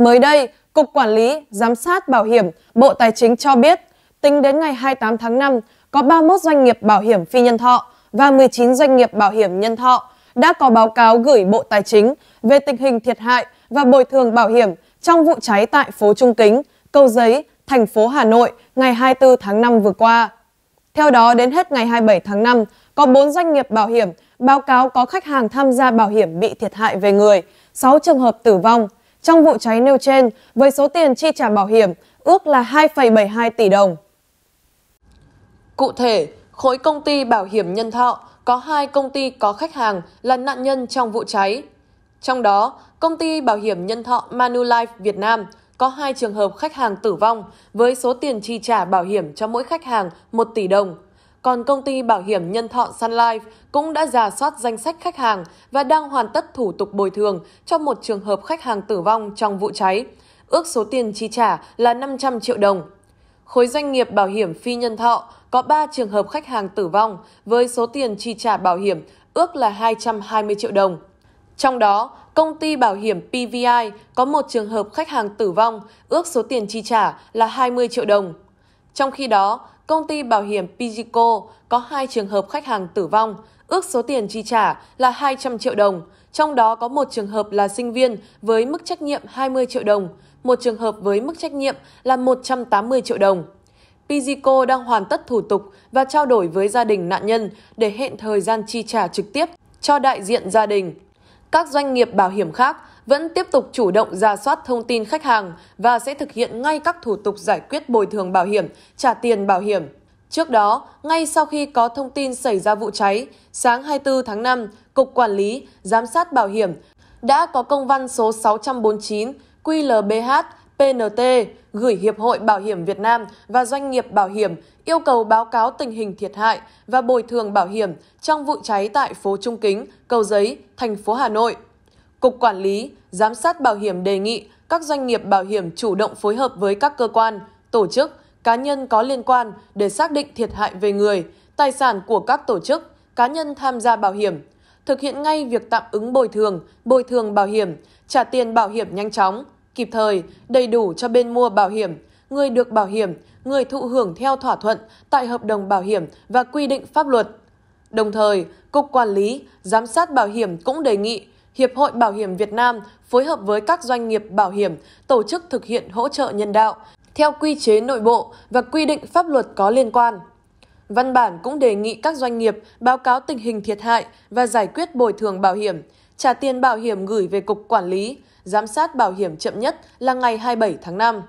Mới đây, Cục Quản lý, Giám sát Bảo hiểm, Bộ Tài chính cho biết, tính đến ngày 28 tháng 5, có 31 doanh nghiệp bảo hiểm phi nhân thọ và 19 doanh nghiệp bảo hiểm nhân thọ đã có báo cáo gửi Bộ Tài chính về tình hình thiệt hại và bồi thường bảo hiểm trong vụ cháy tại phố Trung Kính, Cầu Giấy, thành phố Hà Nội ngày 24 tháng 5 vừa qua. Theo đó, đến hết ngày 27 tháng 5, có 4 doanh nghiệp bảo hiểm báo cáo có khách hàng tham gia bảo hiểm bị thiệt hại về người, 6 trường hợp tử vong, trong vụ cháy nêu trên với số tiền chi trả bảo hiểm ước là 2,72 tỷ đồng. Cụ thể, khối công ty bảo hiểm nhân thọ có hai công ty có khách hàng là nạn nhân trong vụ cháy. Trong đó, công ty bảo hiểm nhân thọ Manulife Việt Nam có hai trường hợp khách hàng tử vong với số tiền chi trả bảo hiểm cho mỗi khách hàng 1 tỷ đồng – còn công ty bảo hiểm nhân thọ Sun Life cũng đã giả soát danh sách khách hàng và đang hoàn tất thủ tục bồi thường cho một trường hợp khách hàng tử vong trong vụ cháy. Ước số tiền chi trả là 500 triệu đồng. Khối doanh nghiệp bảo hiểm phi nhân thọ có 3 trường hợp khách hàng tử vong với số tiền chi trả bảo hiểm ước là 220 triệu đồng. Trong đó, công ty bảo hiểm PVI có một trường hợp khách hàng tử vong, ước số tiền chi trả là 20 triệu đồng. Trong khi đó, công ty bảo hiểm Pizico có hai trường hợp khách hàng tử vong, ước số tiền chi trả là 200 triệu đồng, trong đó có một trường hợp là sinh viên với mức trách nhiệm 20 triệu đồng, một trường hợp với mức trách nhiệm là 180 triệu đồng. Pizico đang hoàn tất thủ tục và trao đổi với gia đình nạn nhân để hẹn thời gian chi trả trực tiếp cho đại diện gia đình. Các doanh nghiệp bảo hiểm khác vẫn tiếp tục chủ động ra soát thông tin khách hàng và sẽ thực hiện ngay các thủ tục giải quyết bồi thường bảo hiểm, trả tiền bảo hiểm. Trước đó, ngay sau khi có thông tin xảy ra vụ cháy, sáng 24 tháng 5, Cục Quản lý, Giám sát Bảo hiểm đã có công văn số 649 QLBH PNT gửi Hiệp hội Bảo hiểm Việt Nam và doanh nghiệp bảo hiểm yêu cầu báo cáo tình hình thiệt hại và bồi thường bảo hiểm trong vụ cháy tại phố Trung Kính, Cầu Giấy, thành phố Hà Nội. Cục Quản lý, Giám sát Bảo hiểm đề nghị các doanh nghiệp bảo hiểm chủ động phối hợp với các cơ quan, tổ chức, cá nhân có liên quan để xác định thiệt hại về người, tài sản của các tổ chức, cá nhân tham gia bảo hiểm, thực hiện ngay việc tạm ứng bồi thường, bồi thường bảo hiểm, trả tiền bảo hiểm nhanh chóng, kịp thời, đầy đủ cho bên mua bảo hiểm, người được bảo hiểm, người thụ hưởng theo thỏa thuận tại hợp đồng bảo hiểm và quy định pháp luật. Đồng thời, Cục Quản lý, Giám sát Bảo hiểm cũng đề nghị Hiệp hội Bảo hiểm Việt Nam phối hợp với các doanh nghiệp bảo hiểm tổ chức thực hiện hỗ trợ nhân đạo theo quy chế nội bộ và quy định pháp luật có liên quan. Văn bản cũng đề nghị các doanh nghiệp báo cáo tình hình thiệt hại và giải quyết bồi thường bảo hiểm, trả tiền bảo hiểm gửi về Cục Quản lý, giám sát bảo hiểm chậm nhất là ngày 27 tháng 5.